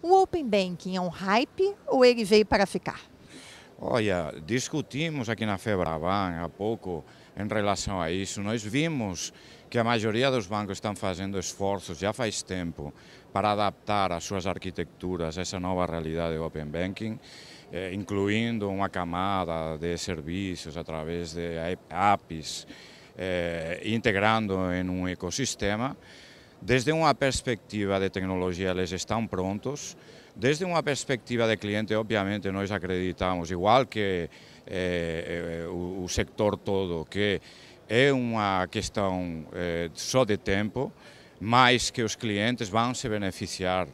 O Open Banking é um hype ou ele veio para ficar? Olha, discutimos aqui na Febraban há pouco em relação a isso. Nós vimos que a maioria dos bancos estão fazendo esforços já faz tempo para adaptar as suas arquiteturas a essa nova realidade do Open Banking, eh, incluindo uma camada de serviços através de APIs, eh, integrando em um ecossistema. Desde uma perspectiva de tecnologia, eles estão prontos. Desde uma perspectiva de cliente, obviamente, nós acreditamos, igual que eh, eh o, o, sector todo, que é uma questão eh, só de tempo, mas que os clientes vão se beneficiar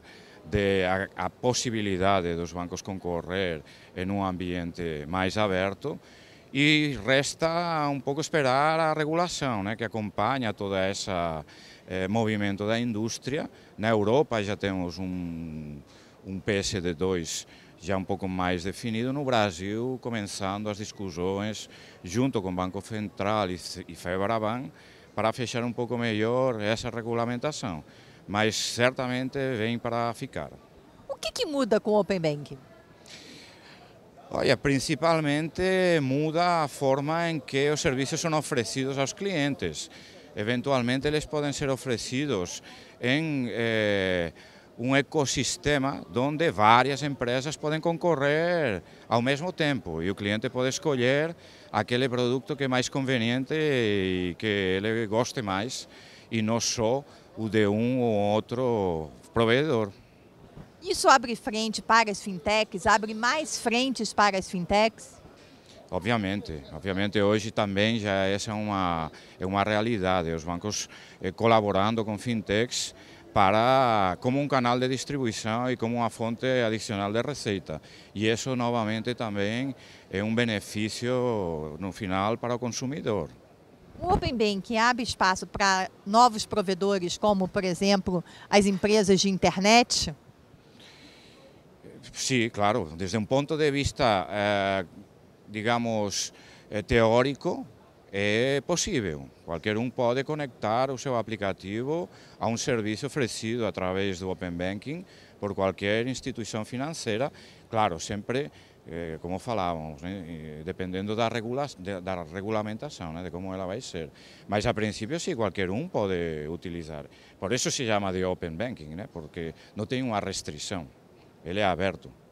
da a, a possibilidade dos bancos concorrer em um ambiente mais aberto. E resta um pouco esperar a regulação, né, que acompanha toda essa eh, movimento da indústria. Na Europa já temos um, um PSD2 já um pouco mais definido no Brasil, começando as discussões junto com o Banco Central e Febraban para fechar um pouco melhor essa regulamentação, mas certamente vem para ficar. O que, que muda com o Open Bank? Olha, principalmente muda a forma em que os serviços são oferecidos aos clientes. Eventualmente eles podem ser oferecidos em eh, um ecossistema onde várias empresas podem concorrer ao mesmo tempo e o cliente pode escolher aquele produto que é mais conveniente e que ele goste mais e não só o de um ou outro proveedor. Isso abre frente para as fintechs? Abre mais frentes para as fintechs? Obviamente, obviamente hoje também já essa é uma, é uma realidade, os bancos eh, colaborando com fintechs para como um canal de distribuição e como uma fonte adicional de receita. E isso novamente também é um benefício no final para o consumidor. O Open Banking abre espaço para novos provedores, como por exemplo as empresas de internet? Sí, claro, desde un punto de vista, eh, digamos, eh, teórico, é possível. Qualquer um pode conectar o seu aplicativo a um serviço oferecido através do Open Banking por qualquer instituição financeira, claro, sempre, eh, como falávamos, né, ¿eh? dependendo da, regula da regulamentação, né, de como ela vai ser. Mas, a princípio, sim, qualquer um pode utilizar. Por isso se chama de Open Banking, né, porque não tem uma restrição. Ele é abierto.